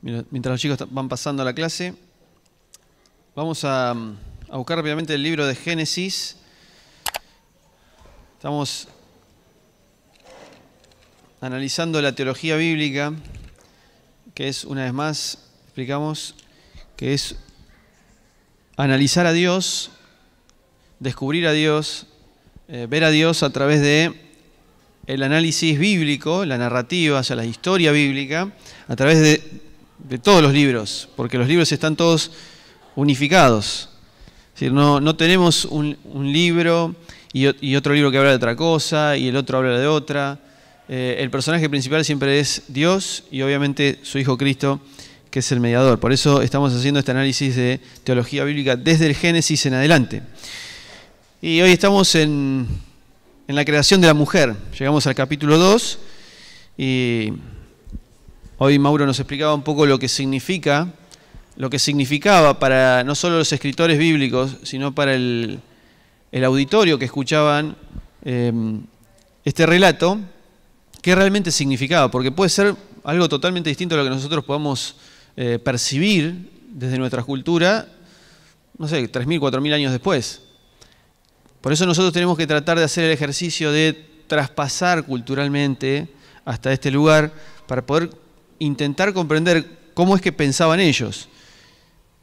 Mientras los chicos van pasando a la clase, vamos mm, a, buscar rápidamente el libro de Génesis. Estamos analizando la teología bíblica, que es, una vez más, explicamos, que es analizar a Dios, descubrir a Dios, eh, ver a Dios a través de el análisis bíblico, la narrativa, o sea, la historia bíblica, a través de de todos los libros, porque los libros están todos unificados. Es no, no tenemos un, libro y, otro libro que habla de otra cosa y el otro habla de otra. Eh, el personaje principal siempre es Dios y obviamente su Hijo Cristo, que es el mediador. Por eso estamos haciendo este análisis de teología bíblica desde el Génesis en adelante. Y hoy estamos en, en la creación de la mujer. Llegamos al capítulo 2 y Hoy Mauro nos explicaba un poco lo que significa, lo que significaba para no solo los escritores bíblicos, sino para el, auditorio que escuchaban em, este relato, qué realmente significaba, porque puede ser algo totalmente distinto a lo que nosotros podamos eh, percibir desde nuestra cultura, no sé, 3.000, 4.000 años después. Por eso nosotros tenemos que tratar de hacer el ejercicio de traspasar culturalmente hasta este lugar para poder intentar comprender cómo es que pensaban ellos.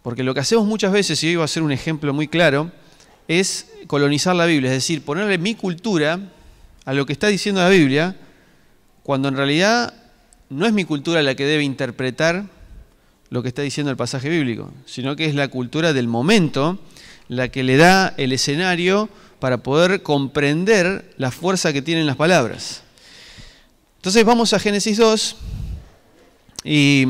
Porque lo que hacemos muchas veces, y hoy va a ser un ejemplo muy claro, es colonizar la Biblia, es decir, ponerle mi cultura a lo que está diciendo la Biblia, cuando en realidad no es mi cultura la que debe interpretar lo que está diciendo el pasaje bíblico, sino que es la cultura del momento la que le da el escenario para poder comprender la fuerza que tienen las palabras. Entonces vamos a Génesis 2, y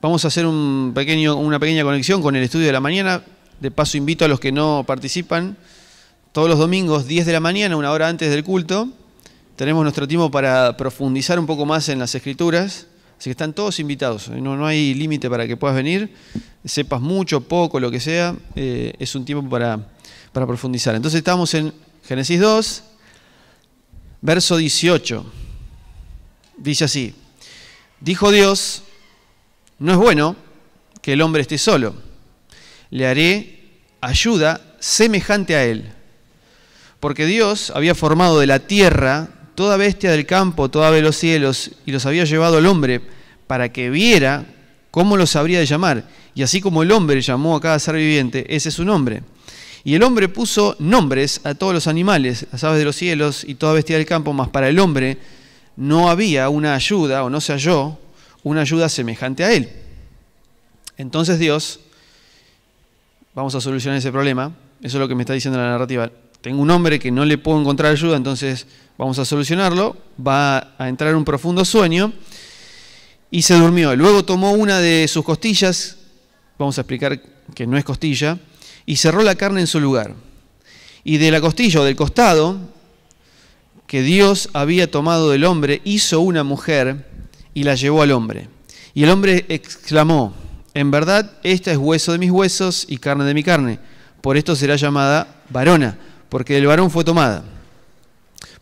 vamos a hacer un pequeño, una pequeña conexión con el estudio de la mañana. De paso invito a los que no participan, todos los domingos 10 de la mañana, una hora antes del culto, tenemos nuestro tiempo para profundizar un poco más en las escrituras. Así que están todos invitados, no, hay límite para que puedas venir, sepas mucho, poco, lo que sea, eh, es un tiempo para profundizar. Entonces estamos en Génesis 2, verso 18. Dice así, Dijo Dios, no es bueno que el hombre esté solo, le haré ayuda semejante a él. Porque Dios había formado de la tierra toda bestia del campo, toda ave de los cielos, y los había llevado al hombre para que viera cómo los habría de llamar. Y así como el hombre llamó a cada ser viviente, ese es su nombre. Y el hombre puso nombres a todos los animales, las aves de los cielos y toda bestia del campo, más para el hombre no había una ayuda o no se halló una ayuda semejante a él. Entonces Dios, vamos a solucionar ese problema, eso es lo que me está diciendo la narrativa. Tengo un hombre que no le puedo encontrar ayuda, entonces vamos a solucionarlo, va a entrar en un profundo sueño y se durmió. Luego tomó una de sus costillas, vamos a explicar que no es costilla, y cerró la carne en su lugar. Y de la costilla o del costado que Dios había tomado del hombre, hizo una mujer y la llevó al hombre. Y el hombre exclamó, en verdad, esta es hueso de mis huesos y carne de mi carne. Por esto será llamada varona, porque del varón fue tomada.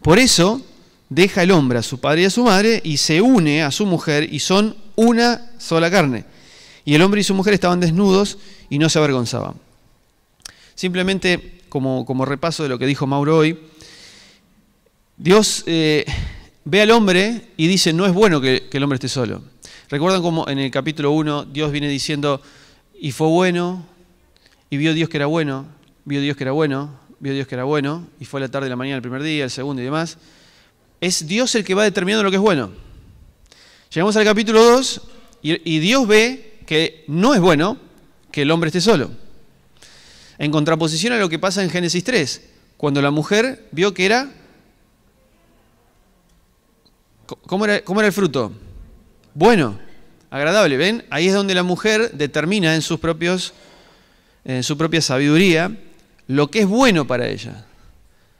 Por eso deja el hombre a su padre y a su madre y se une a su mujer y son una sola carne. Y el hombre y su mujer estaban desnudos y no se avergonzaban. Simplemente, como, como repaso de lo que dijo Mauro hoy, Dios eh, ve al hombre y dice, no es bueno que, el hombre esté solo. ¿Recuerdan cómo en el capítulo 1 Dios viene diciendo, y fue bueno, y vio Dios que era bueno, vio Dios que era bueno, vio Dios que era bueno, y fue a la tarde, de la mañana, el primer día, el segundo y demás? Es Dios el que va determinando lo que es bueno. Llegamos al capítulo 2 y, y Dios ve que no es bueno que el hombre esté solo. En contraposición a lo que pasa en Génesis 3, cuando la mujer vio que era ¿Cómo era, el fruto? Bueno, agradable, ¿ven? Ahí es donde la mujer determina en, sus propios, en su propia sabiduría lo que es bueno para ella.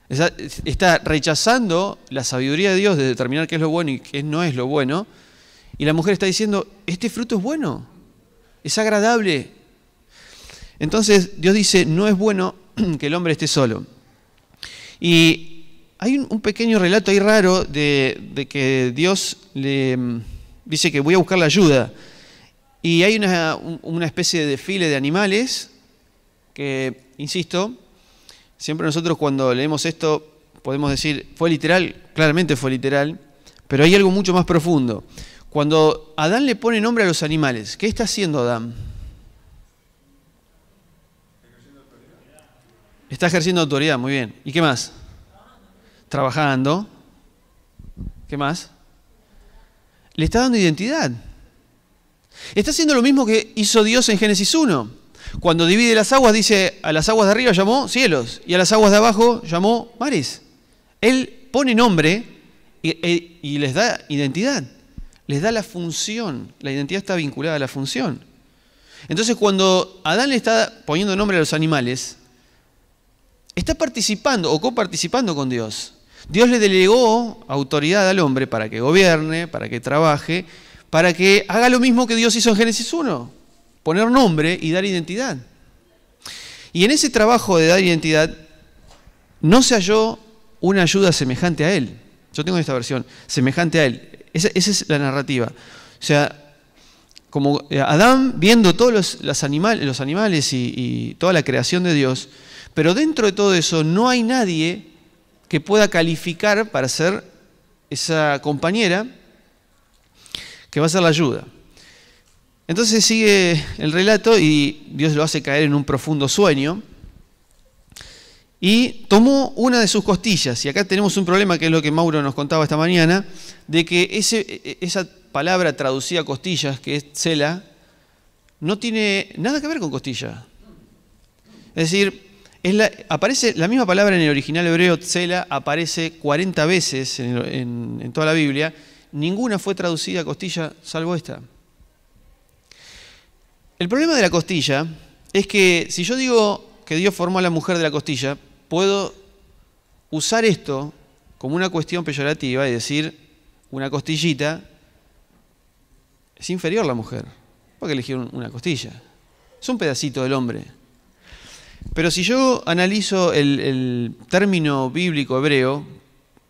Está rechazando la sabiduría de Dios de determinar qué es lo bueno y qué no es lo bueno. Y la mujer está diciendo, este fruto es bueno, es agradable. Entonces Dios dice, no es bueno que el hombre esté solo. Y hay un, pequeño relato ahí raro de, que Dios le mm, dice que voy a buscar la ayuda. Y hay una, una especie de desfile de animales que, insisto, siempre nosotros cuando leemos esto podemos decir, fue literal, claramente fue literal, pero hay algo mucho más profundo. Cuando Adán le pone nombre a los animales, ¿qué está haciendo Adán? Está ejerciendo autoridad, muy bien. ¿Y qué más? trabajando. ¿Qué más? Le está dando identidad. Está haciendo lo mismo que hizo Dios en Génesis 1. Cuando divide las aguas, dice, a las aguas de arriba llamó cielos y a las aguas de abajo llamó mares. Él pone nombre y, e, y les da identidad, les da la función. La identidad está vinculada a la función. Entonces cuando Adán le está poniendo nombre a los animales, está participando o coparticipando con Dios. Dios le delegó autoridad al hombre para que gobierne, para que trabaje, para que haga lo mismo que Dios hizo en Génesis 1, poner nombre y dar identidad. Y en ese trabajo de dar identidad no se halló una ayuda semejante a él. Yo tengo esta versión, semejante a él. Esa, es la narrativa. O sea, como eh, Adán viendo todos los, animales y toda la creación de Dios, pero dentro de todo eso no hay nadie que pueda calificar para ser esa compañera que va a ser la ayuda. Entonces sigue el relato y Dios lo hace caer en un profundo sueño. Y tomó una de sus costillas, y acá tenemos un problema que es lo que Mauro nos contaba esta mañana, de que esa palabra traducida costillas, que es cela, no tiene nada que ver con costilla. Es decir, la, aparece la misma palabra en el original hebreo, tzela, aparece 40 veces en, toda la Biblia. Ninguna fue traducida a costilla, salvo esta. El problema de la costilla es que si yo digo que Dios formó a la mujer de la costilla, puedo usar esto como una cuestión peyorativa y decir una costillita es inferior a la mujer. ¿Por qué elegir una costilla? Es un pedacito del hombre. Pero si yo analizo el, término bíblico hebreo,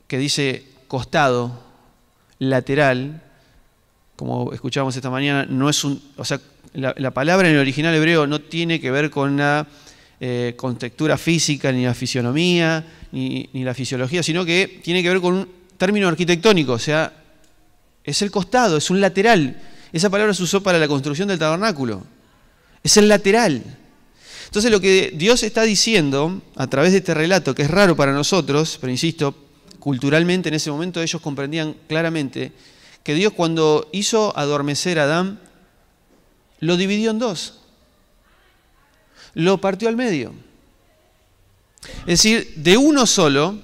que dice costado, lateral, como escuchábamos esta mañana, no es la, palabra en el original hebreo no tiene que ver con la eh, contextura física, ni la fisionomía, ni, ni, la fisiología, sino que tiene que ver con un término arquitectónico, o sea, es el costado, es un lateral. Esa palabra se usó para la construcción del tabernáculo. Es el lateral. Entonces lo que Dios está diciendo a través de este relato, que es raro para nosotros, pero insisto, culturalmente en ese momento ellos comprendían claramente que Dios cuando hizo adormecer a Adán, lo dividió en dos, lo partió al medio. Es decir, de uno solo,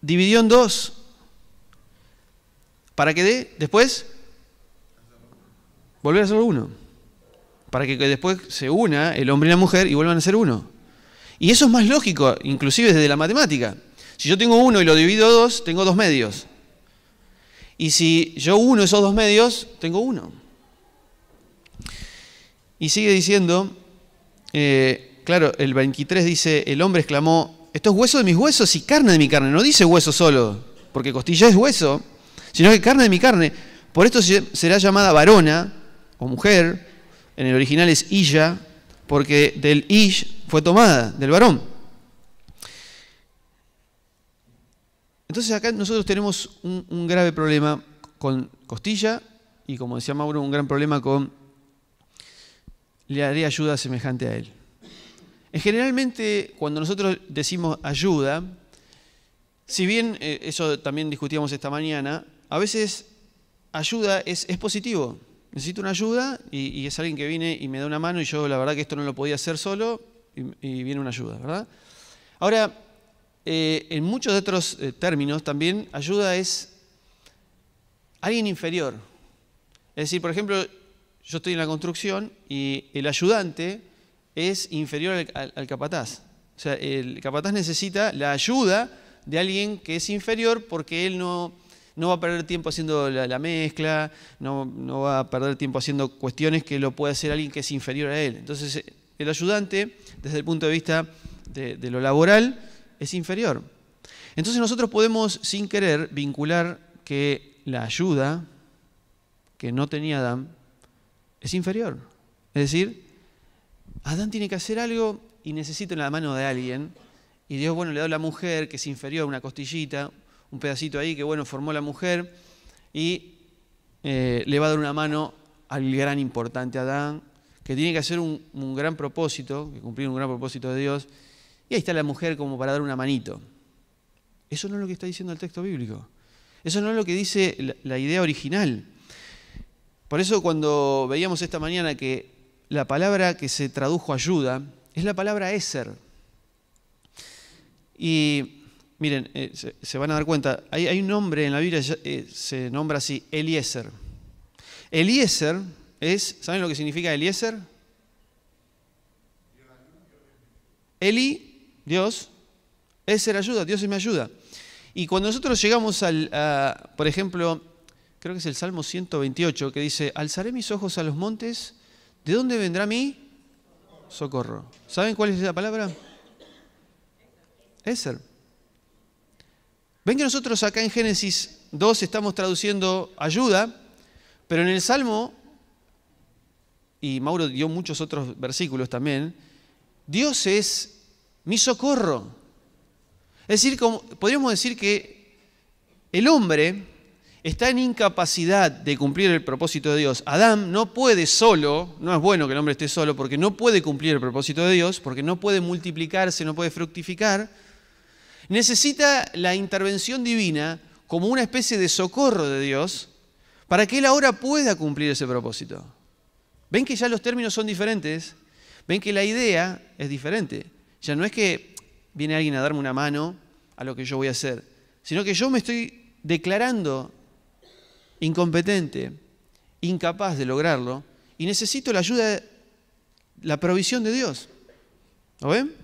dividió en dos, para que después volver a ser uno para que después se una el hombre y la mujer y vuelvan a ser uno. Y eso es más lógico, inclusive desde la matemática. Si yo tengo uno y lo divido dos, tengo dos medios. Y si yo uno esos dos medios, tengo uno. Y sigue diciendo, eh, claro, el 23 dice, el hombre exclamó, esto es hueso de mis huesos y carne de mi carne. No dice hueso solo, porque costilla es hueso, sino que carne de mi carne. Por esto será llamada varona o mujer, en el original es Illa, porque del Ish fue tomada, del varón. Entonces acá nosotros tenemos un, grave problema con costilla y como decía Mauro, un gran problema con le haré ayuda semejante a él. Eh, generalmente cuando nosotros decimos ayuda, si bien eh, eso también discutíamos esta mañana, a veces ayuda es, es positivo necesito una ayuda y, es alguien que viene y me da una mano y yo la verdad que esto no lo podía hacer solo y, viene una ayuda, ¿verdad? Ahora, eh, en muchos otros eh, términos también ayuda es alguien inferior. Es decir, por ejemplo, yo estoy en la construcción y el ayudante es inferior al capataz. O sea, el capataz necesita la ayuda de alguien que es inferior porque él no no va a perder tiempo haciendo la, mezcla, no, no, va a perder tiempo haciendo cuestiones que lo puede hacer alguien que es inferior a él. Entonces, el ayudante, desde el punto de vista de, lo laboral, es inferior. Entonces nosotros podemos, sin querer, vincular que la ayuda que no tenía Adán es inferior. Es decir, Adán tiene que hacer algo y necesita la mano de alguien, y Dios, bueno, le da a la mujer, que es inferior, una costillita, un pedacito ahí que, bueno, formó la mujer y eh, le va a dar una mano al gran importante Adán, que tiene que hacer un, gran propósito, que cumplir un gran propósito de Dios, y ahí está la mujer como para dar una manito. Eso no es lo que está diciendo el texto bíblico. Eso no es lo que dice la, idea original. Por eso cuando veíamos esta mañana que la palabra que se tradujo ayuda es la palabra Eser. Y Miren, eh, se, van a dar cuenta, hay, un nombre en la Biblia, eh, se nombra así, Eliezer. Eliezer es, ¿saben lo que significa Eliezer? Eli, Dios, es ayuda, Dios es mi ayuda. Y cuando nosotros llegamos al, por ejemplo, creo que es el Salmo 128, que dice, alzaré mis ojos a los montes, ¿de dónde vendrá mi socorro? ¿Saben cuál es esa palabra? Eser. Ven que nosotros acá en Génesis 2 estamos traduciendo ayuda, pero en el Salmo, y Mauro dio muchos otros versículos también, Dios es mi socorro. Es decir, podríamos decir que el hombre está en incapacidad de cumplir el propósito de Dios. Adán no puede solo, no es bueno que el hombre esté solo porque no puede cumplir el propósito de Dios, porque no puede multiplicarse, no puede fructificar necesita la intervención divina como una especie de socorro de Dios para que Él ahora pueda cumplir ese propósito. Ven que ya los términos son diferentes, ven que la idea es diferente. Ya no es que viene alguien a darme una mano a lo que yo voy a hacer, sino que yo me estoy declarando incompetente, incapaz de lograrlo, y necesito la ayuda, la provisión de Dios. ¿Lo ven?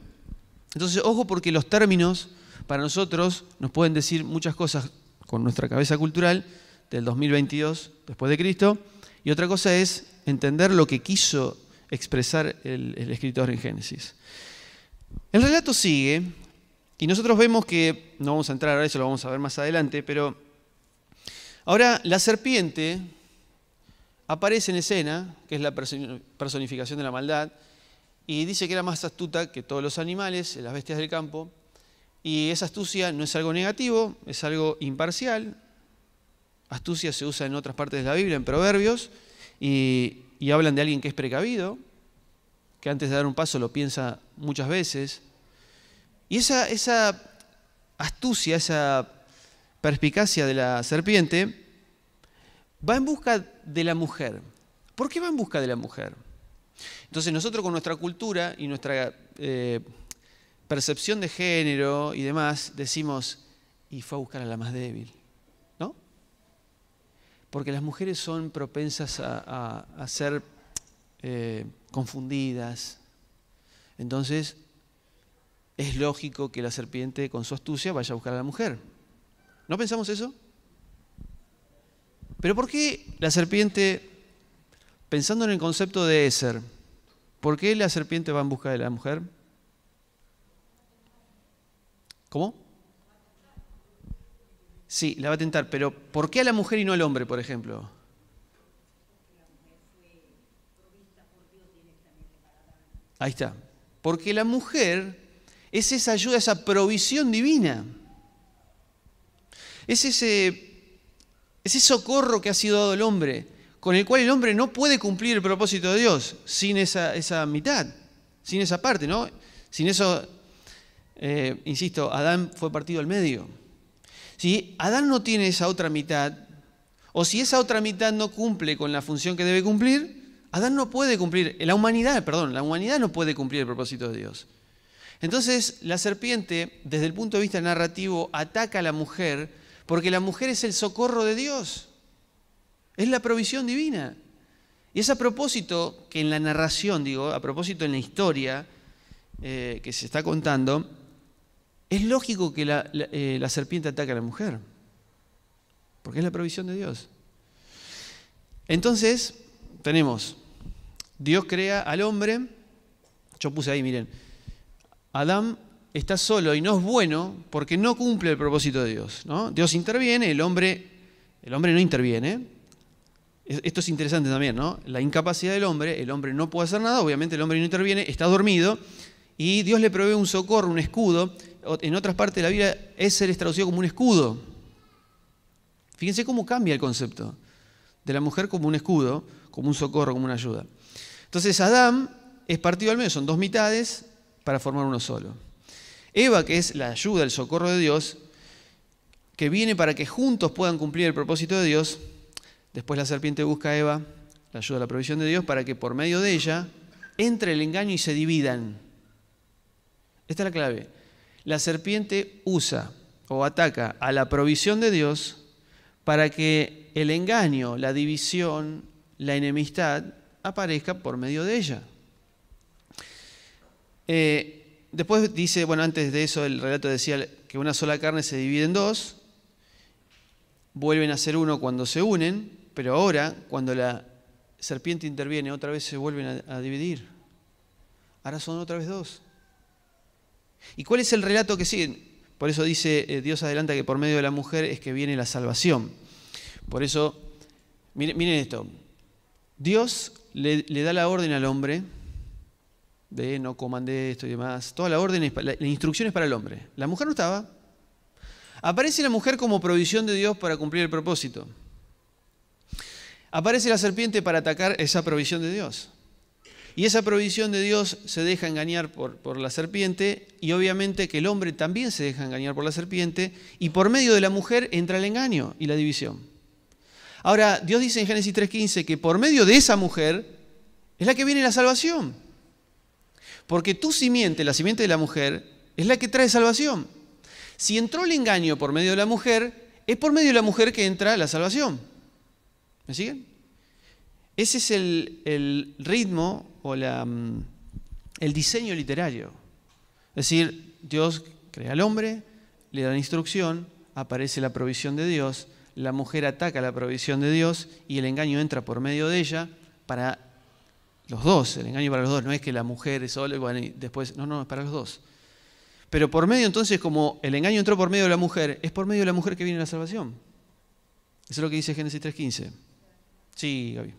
Entonces, ojo porque los términos para nosotros nos pueden decir muchas cosas con nuestra cabeza cultural del 2022 después de Cristo, y otra cosa es entender lo que quiso expresar el, escritor en Génesis. El relato sigue, y nosotros vemos que, no vamos a entrar a eso lo vamos a ver más adelante, pero ahora la serpiente aparece en escena, que es la personificación de la maldad, y dice que era más astuta que todos los animales, las bestias del campo, y esa astucia no es algo negativo, es algo imparcial. Astucia se usa en otras partes de la Biblia, en Proverbios, y, hablan de alguien que es precavido, que antes de dar un paso lo piensa muchas veces. Y esa, astucia, esa perspicacia de la serpiente, va en busca de la mujer. ¿Por qué va en busca de la mujer? Entonces nosotros con nuestra cultura y nuestra eh, percepción de género y demás, decimos, y fue a buscar a la más débil, ¿no? Porque las mujeres son propensas a, ser eh, confundidas. Entonces, es lógico que la serpiente con su astucia vaya a buscar a la mujer. ¿No pensamos eso? Pero ¿por qué la serpiente, pensando en el concepto de ser, ¿por qué la serpiente va en busca de la mujer? ¿Cómo? Sí, la va a tentar, pero ¿por qué a la mujer y no al hombre, por ejemplo? Ahí está. Porque la mujer es esa ayuda, esa provisión divina. Es ese, ese socorro que ha sido dado el hombre, con el cual el hombre no puede cumplir el propósito de Dios sin esa, esa mitad, sin esa parte, ¿no? Sin eso eh, insisto, Adán fue partido al medio. Si Adán no tiene esa otra mitad, o si esa otra mitad no cumple con la función que debe cumplir, Adán no puede cumplir, la humanidad, perdón, la humanidad no puede cumplir el propósito de Dios. Entonces, la serpiente, desde el punto de vista narrativo, ataca a la mujer porque la mujer es el socorro de Dios, es la provisión divina. Y es a propósito que en la narración, digo, a propósito en la historia eh, que se está contando, es lógico que eh, la, serpiente ataque a la mujer, porque es la provisión de Dios. Entonces, tenemos, Dios crea al hombre, yo puse ahí, miren, Adán está solo y no es bueno porque no cumple el propósito de Dios. ¿no? Dios interviene, el hombre, el hombre no interviene. Esto es interesante también, ¿no? La incapacidad del hombre, el hombre no puede hacer nada, obviamente el hombre no interviene, está dormido, y Dios le provee un socorro, un escudo, en otras partes de la Biblia, es es traducido como un escudo. Fíjense cómo cambia el concepto de la mujer como un escudo, como un socorro, como una ayuda. Entonces Adán es partido al medio, son dos mitades para formar uno solo. Eva, que es la ayuda, el socorro de Dios, que viene para que juntos puedan cumplir el propósito de Dios. Después la serpiente busca a Eva, la ayuda, la provisión de Dios, para que por medio de ella entre el engaño y se dividan. Esta es la clave la serpiente usa o ataca a la provisión de Dios para que el engaño, la división, la enemistad aparezca por medio de ella. Eh, después dice, bueno, antes de eso el relato decía que una sola carne se divide en dos, vuelven a ser uno cuando se unen, pero ahora cuando la serpiente interviene otra vez se vuelven a dividir. Ahora son otra vez dos. ¿Y cuál es el relato que sigue? Por eso dice eh, Dios adelanta que por medio de la mujer es que viene la salvación. Por eso, miren, esto, Dios le, da la orden al hombre de no comandé esto y demás. Toda la orden, es, la instrucción es para el hombre. La mujer no estaba. Aparece la mujer como provisión de Dios para cumplir el propósito. Aparece la serpiente para atacar esa provisión de Dios. Y esa provisión de Dios se deja engañar por, por, la serpiente y obviamente que el hombre también se deja engañar por la serpiente y por medio de la mujer entra el engaño y la división. Ahora, Dios dice en Génesis 3.15 que por medio de esa mujer es la que viene la salvación. Porque tu simiente, la simiente de la mujer, es la que trae salvación. Si entró el engaño por medio de la mujer, es por medio de la mujer que entra la salvación. ¿Me siguen? Ese es el, el ritmo o mm, el diseño literario. Es decir, Dios crea al hombre, le da la instrucción, aparece la provisión de Dios, la mujer ataca la provisión de Dios y el engaño entra por medio de ella para los dos, el engaño para los dos, no es que la mujer es solo y después, no, no, es para los dos. Pero por medio entonces, como el engaño entró por medio de la mujer, es por medio de la mujer que viene la salvación. Eso es lo que dice Génesis 3.15. Sí, Gaby.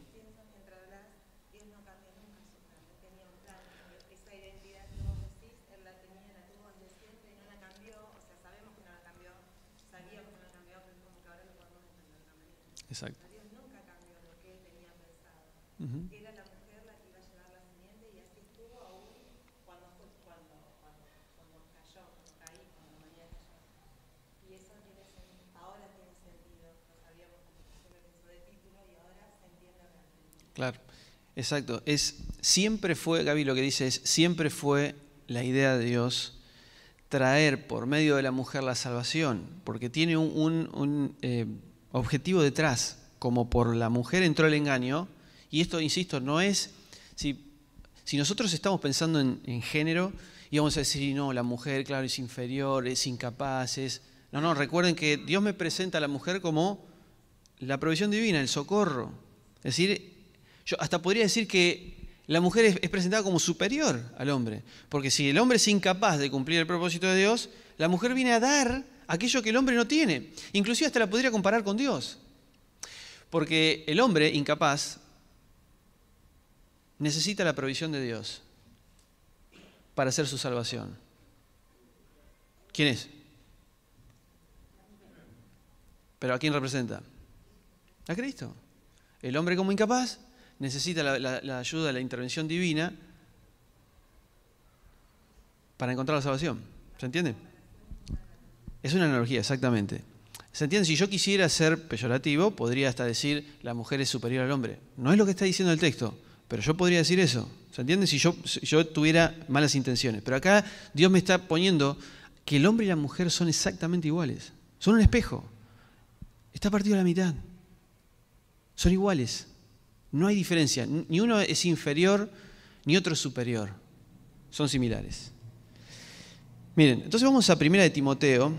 Exacto. Dios nunca cambió lo que él tenía pensado. Uh Era la mujer la que iba a llevar la simiente y así estuvo aún cuando, cuando, cuando, cuando cayó, cuando caí, cuando María cayó. Y eso tiene sentido, ahora tiene sentido, lo sabíamos como se lo pensó de título y ahora se entiende realmente. Claro. Exacto, es siempre fue, Gaby lo que dice es, siempre fue la idea de Dios traer por medio de la mujer la salvación, porque tiene un, un, un eh, objetivo detrás, como por la mujer entró el engaño, y esto, insisto, no es, si, si nosotros estamos pensando en, género, y vamos a decir, no, la mujer, claro, es inferior, es incapaz, es... No, no, recuerden que Dios me presenta a la mujer como la provisión divina, el socorro. Es decir, yo hasta podría decir que la mujer es presentada como superior al hombre, porque si el hombre es incapaz de cumplir el propósito de Dios, la mujer viene a dar aquello que el hombre no tiene. Inclusive hasta la podría comparar con Dios. Porque el hombre incapaz necesita la provisión de Dios para hacer su salvación. ¿Quién es? ¿Pero a quién representa? A Cristo. El hombre como incapaz necesita la, ayuda de ayuda, la intervención divina para encontrar la salvación. ¿Se entiende? Es una analogía, exactamente. ¿Se entiende? Si yo quisiera ser peyorativo, podría hasta decir la mujer es superior al hombre. No es lo que está diciendo el texto, pero yo podría decir eso. ¿Se entiende? Si yo, yo tuviera malas intenciones. Pero acá Dios me está poniendo que el hombre y la mujer son exactamente iguales. Son un espejo. Está partido a la mitad. Son iguales. No hay diferencia. Ni uno es inferior, ni otro es superior. Son similares. Miren, entonces vamos a primera de Timoteo.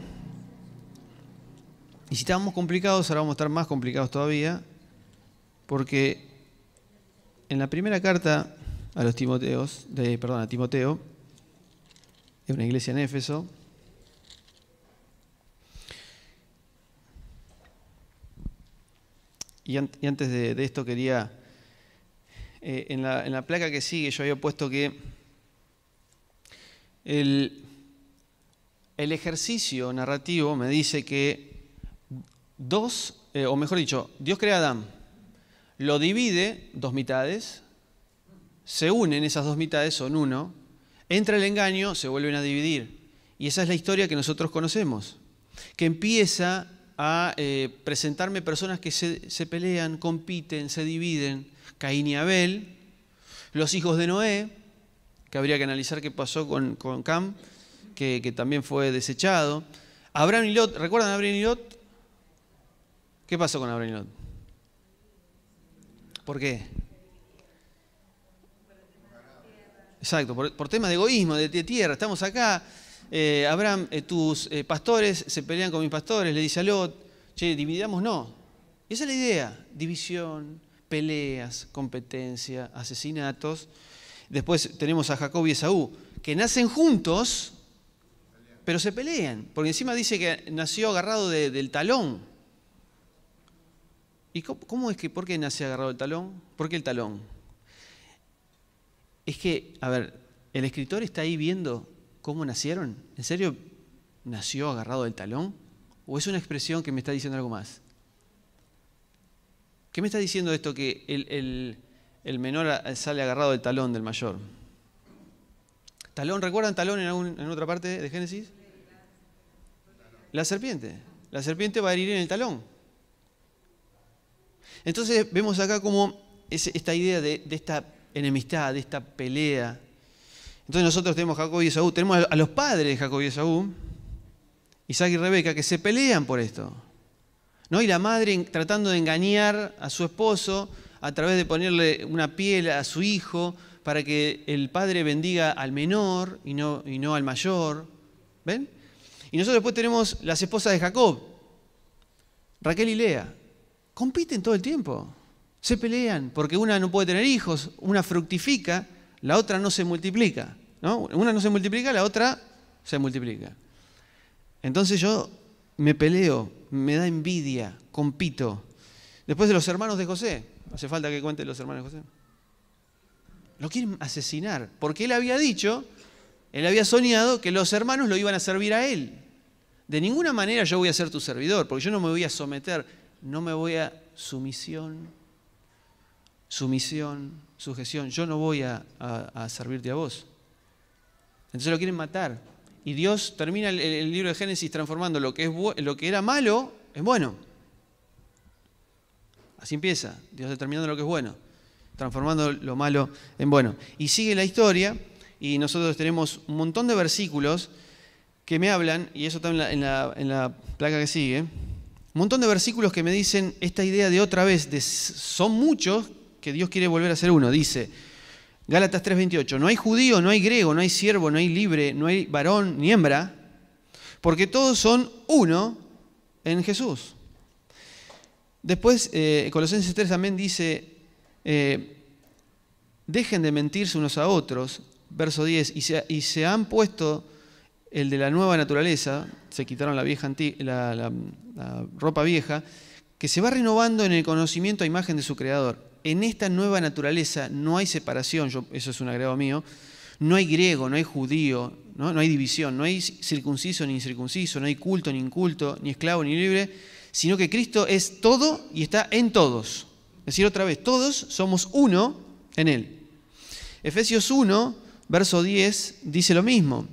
Y si estábamos complicados, ahora vamos a estar más complicados todavía, porque en la primera carta a los Timoteos, de, perdón, a Timoteo, es una iglesia en Éfeso, y, antes de, esto quería, eh, en, la, en la placa que sigue yo había puesto que el, el ejercicio narrativo me dice que dos, eh, o mejor dicho, Dios crea a Adán, lo divide dos mitades, se unen esas dos mitades, son uno, entra el engaño, se vuelven a dividir. Y esa es la historia que nosotros conocemos, que empieza a eh, presentarme personas que se, pelean, compiten, se dividen, Caín y Abel, los hijos de Noé, que habría que analizar qué pasó con, con Cam, que, también fue desechado. Abraham y Lot, ¿recuerdan a Abraham y Lot? ¿Qué pasó con Abraham y Lot? ¿Por qué? Exacto, por, tema temas de egoísmo, de, tierra. Estamos acá, eh, Abraham, eh, tus eh, pastores se pelean con mis pastores, le dice a Lot, che, dividamos, no. Esa es la idea, división, peleas, competencia, asesinatos. Después tenemos a Jacob y Esaú, que nacen juntos, pero se pelean, porque encima dice que nació agarrado del talón. ¿Y cómo, es que, por qué nació agarrado del talón? ¿Por qué el talón? Es que, a ver, el escritor está ahí viendo cómo nacieron. ¿En serio nació agarrado del talón? ¿O es una expresión que me está diciendo algo más? ¿Qué me está diciendo esto que el, menor sale agarrado del talón del mayor? ¿Talón? ¿Recuerdan talón en, en otra parte de Génesis? La serpiente. La serpiente va a herir en el talón. Entonces vemos acá como esta idea de, esta enemistad, de esta pelea. Entonces nosotros tenemos a Jacob y Esaú, tenemos a los padres de Jacob y Esaú, Isaac y Rebeca, que se pelean por esto. ¿No? Y la madre tratando de engañar a su esposo a través de ponerle una piel a su hijo para que el padre bendiga al menor y no, y no al mayor. ¿Ven? Y nosotros después tenemos las esposas de Jacob, Raquel y Lea. Compiten todo el tiempo, se pelean, porque una no puede tener hijos, una fructifica, la otra no se multiplica. ¿no? Una no se multiplica, la otra se multiplica. Entonces yo me peleo, me da envidia, compito. Después de los hermanos de José, hace falta que cuente los hermanos de José. Lo quieren asesinar, porque él había dicho, él había soñado que los hermanos lo iban a servir a él de ninguna manera yo voy a ser tu servidor, porque yo no me voy a someter, no me voy a sumisión, sumisión, sujeción, yo no voy a, servirte a vos. Entonces lo quieren matar. Y Dios termina el, libro de Génesis transformando lo que, es, lo que era malo en bueno. Así empieza, Dios determinando lo que es bueno, transformando lo malo en bueno. Y sigue la historia y nosotros tenemos un montón de versículos que me hablan, y eso está en la, placa que sigue, un montón de versículos que me dicen esta idea de otra vez, de, son muchos que Dios quiere volver a ser uno. Dice, Gálatas 3:28, no hay judío, no hay griego, no hay siervo, no hay libre, no hay varón ni hembra, porque todos son uno en Jesús. Después, eh, Colosenses 3 también dice, eh, dejen de mentirse unos a otros, verso 10, y y se han puesto el de la nueva naturaleza, se quitaron la, vieja ropa vieja, que se va renovando en el conocimiento a imagen de su creador. En esta nueva naturaleza no hay separación, yo, eso es un agregado mío, no hay griego, no hay judío, ¿no? no hay división, no hay circunciso ni incircunciso, no hay culto ni inculto, ni esclavo ni libre, sino que Cristo es todo y está en todos. Es decir, otra vez, todos somos uno en Él. Efesios 1, verso 10, dice lo mismo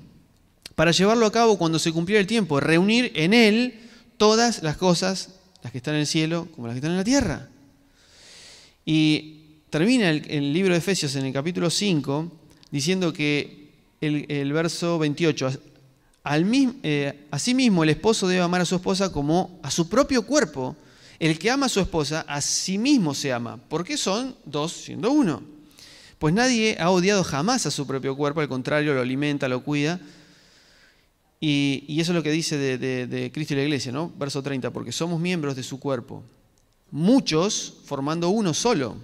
para llevarlo a cabo cuando se cumpliera el tiempo, reunir en él todas las cosas, las que están en el cielo como las que están en la tierra. Y termina el, libro de Efesios en el capítulo 5 diciendo que el, verso 28, al mismo, eh, asimismo el esposo debe amar a su esposa como a su propio cuerpo. El que ama a su esposa, a sí mismo se ama, porque son dos siendo uno. Pues nadie ha odiado jamás a su propio cuerpo, al contrario, lo alimenta, lo cuida, y, eso es lo que dice de, Cristo y la iglesia, ¿no? Verso 30, porque somos miembros de su cuerpo, muchos formando uno solo.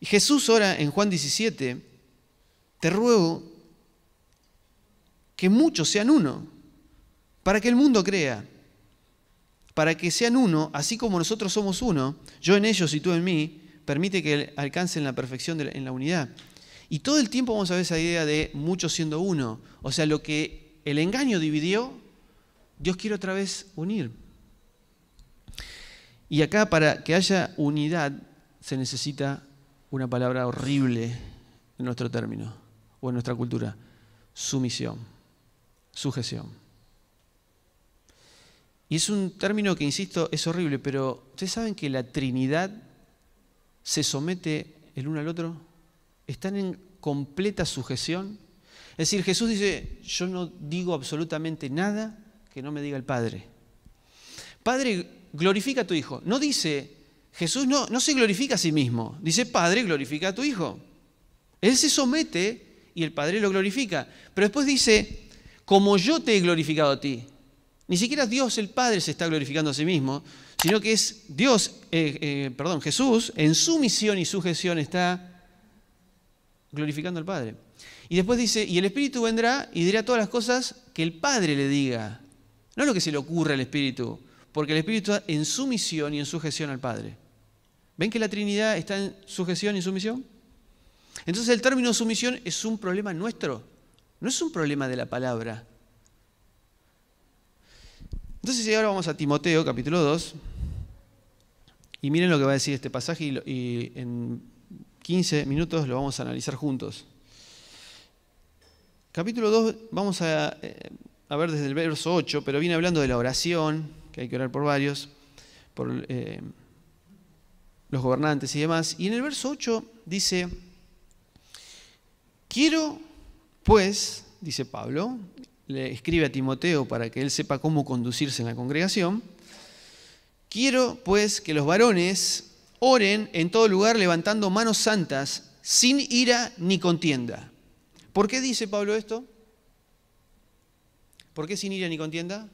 Y Jesús ora en Juan 17, te ruego que muchos sean uno, para que el mundo crea, para que sean uno, así como nosotros somos uno, yo en ellos y tú en mí, permite que alcancen la perfección en la unidad. Y todo el tiempo vamos a ver esa idea de muchos siendo uno. O sea, lo que el engaño dividió, Dios quiere otra vez unir. Y acá para que haya unidad se necesita una palabra horrible en nuestro término o en nuestra cultura, sumisión, sujeción. Y es un término que, insisto, es horrible, pero ¿ustedes saben que la Trinidad se somete el uno al otro? están en completa sujeción. Es decir, Jesús dice, yo no digo absolutamente nada que no me diga el Padre. Padre, glorifica a tu Hijo. No dice, Jesús no, no se glorifica a sí mismo. Dice, Padre, glorifica a tu Hijo. Él se somete y el Padre lo glorifica. Pero después dice, como yo te he glorificado a ti. Ni siquiera Dios el Padre se está glorificando a sí mismo, sino que es Dios, eh, eh, perdón, Jesús, en su misión y sujeción está glorificando al Padre. Y después dice, y el Espíritu vendrá y dirá todas las cosas que el Padre le diga. No lo que se le ocurra al Espíritu, porque el Espíritu está en sumisión y en sujeción al Padre. ¿Ven que la Trinidad está en sujeción y sumisión? Entonces el término sumisión es un problema nuestro, no es un problema de la palabra. Entonces si ahora vamos a Timoteo capítulo 2, y miren lo que va a decir este pasaje y en 15 minutos lo vamos a analizar juntos. Capítulo 2 vamos eh, a, ver desde el verso 8, pero viene hablando de la oración, que hay que orar por varios, por eh, los gobernantes y demás. Y en el verso 8 dice, quiero pues, dice Pablo, le escribe a Timoteo para que él sepa cómo conducirse en la congregación, quiero pues que los varones Oren en todo lugar levantando manos santas, sin ira ni contienda. ¿Por qué dice Pablo esto? ¿Por qué sin ira ni contienda?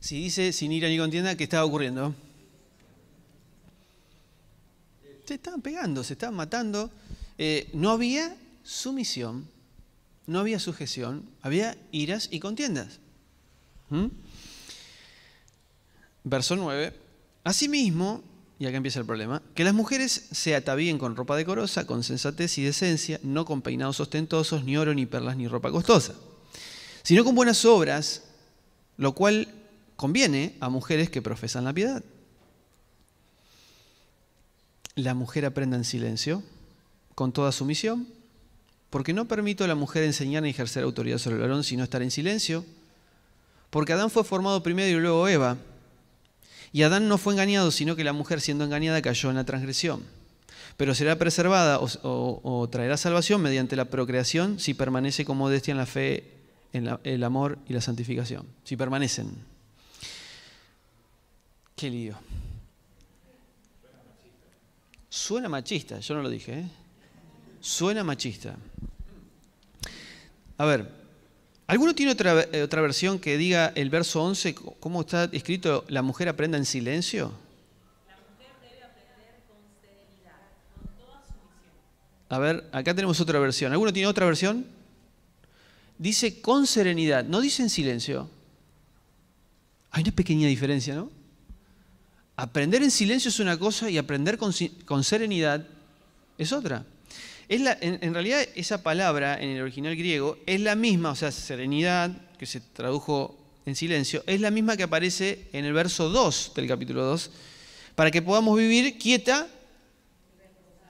Si dice sin ira ni contienda, ¿qué estaba ocurriendo? Se estaban pegando, se estaban matando. Eh, no había sumisión, no había sujeción, había iras y contiendas. ¿Mm? verso 9, asimismo, y acá empieza el problema, que las mujeres se atavíen con ropa decorosa, con sensatez y decencia, no con peinados ostentosos, ni oro, ni perlas, ni ropa costosa, sino con buenas obras, lo cual conviene a mujeres que profesan la piedad. La mujer aprenda en silencio, con toda sumisión, porque no permito a la mujer enseñar ni ejercer autoridad sobre el varón, sino estar en silencio, porque Adán fue formado primero y luego Eva, y Adán no fue engañado, sino que la mujer siendo engañada cayó en la transgresión. Pero será preservada o, traerá salvación mediante la procreación si permanece como modestia en la fe, en el amor y la santificación. Si permanecen. Qué lío. Suena machista, yo no lo dije. ¿eh? Suena machista. A ver, ¿Alguno tiene otra, eh, otra versión que diga el verso 11, cómo está escrito, la mujer aprenda en silencio? A ver, acá tenemos otra versión. ¿Alguno tiene otra versión? Dice con serenidad, no dice en silencio. Hay una pequeña diferencia, ¿no? Aprender en silencio es una cosa y aprender con serenidad es otra en, realidad esa palabra en el original griego es la misma, o sea, serenidad, que se tradujo en silencio, es la misma que aparece en el verso 2 del capítulo 2, para que podamos vivir quieta,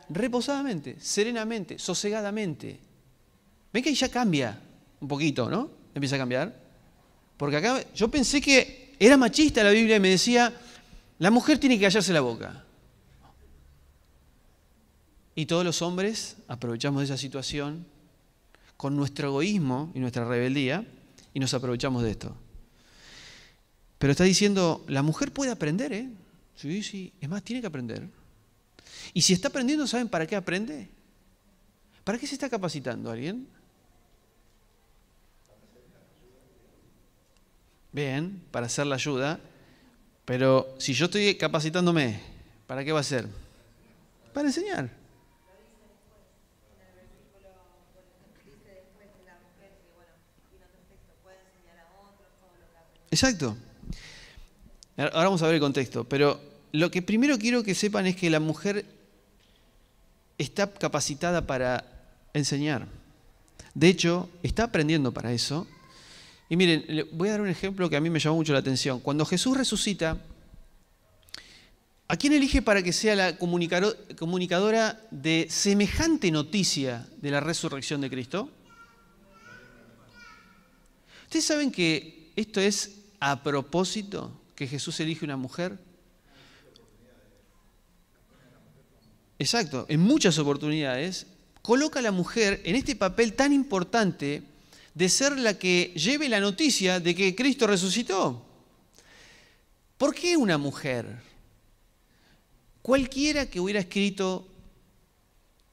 reposadamente, serenamente, sosegadamente. Ven que ahí ya cambia un poquito, ¿no? Empieza a cambiar. Porque acá yo pensé que era machista la Biblia y me decía, la mujer tiene que callarse la boca. Y todos los hombres aprovechamos de esa situación con nuestro egoísmo y nuestra rebeldía y nos aprovechamos de esto. Pero está diciendo, la mujer puede aprender, ¿eh? Sí, sí, es más, tiene que aprender. Y si está aprendiendo, ¿saben para qué aprende? ¿Para qué se está capacitando alguien? Bien, para hacer la ayuda. Pero si yo estoy capacitándome, ¿para qué va a ser? Para enseñar. Exacto. Ahora vamos a ver el contexto, pero lo que primero quiero que sepan es que la mujer está capacitada para enseñar. De hecho, está aprendiendo para eso. Y miren, voy a dar un ejemplo que a mí me llamó mucho la atención. Cuando Jesús resucita, ¿a quién elige para que sea la comunicadora de semejante noticia de la resurrección de Cristo? Ustedes saben que esto es a propósito que Jesús elige una mujer? Exacto, en muchas oportunidades coloca a la mujer en este papel tan importante de ser la que lleve la noticia de que Cristo resucitó. ¿Por qué una mujer? Cualquiera que hubiera escrito,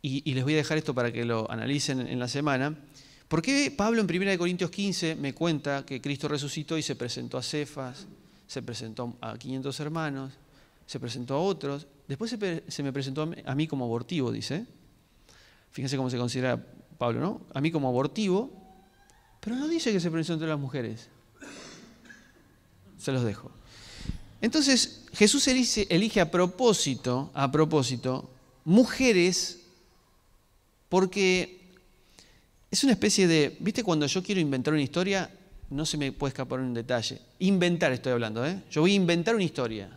y, y les voy a dejar esto para que lo analicen en la semana, ¿Por qué Pablo en 1 Corintios 15 me cuenta que Cristo resucitó y se presentó a Cefas, se presentó a 500 hermanos, se presentó a otros, después se, me presentó a mí como abortivo, dice? Fíjense cómo se considera Pablo, ¿no? A mí como abortivo, pero no dice que se presentó a las mujeres. Se los dejo. Entonces, Jesús elige, elige a propósito, a propósito, mujeres porque es una especie de, ¿viste cuando yo quiero inventar una historia? No se me puede escapar un detalle. Inventar estoy hablando, ¿eh? Yo voy a inventar una historia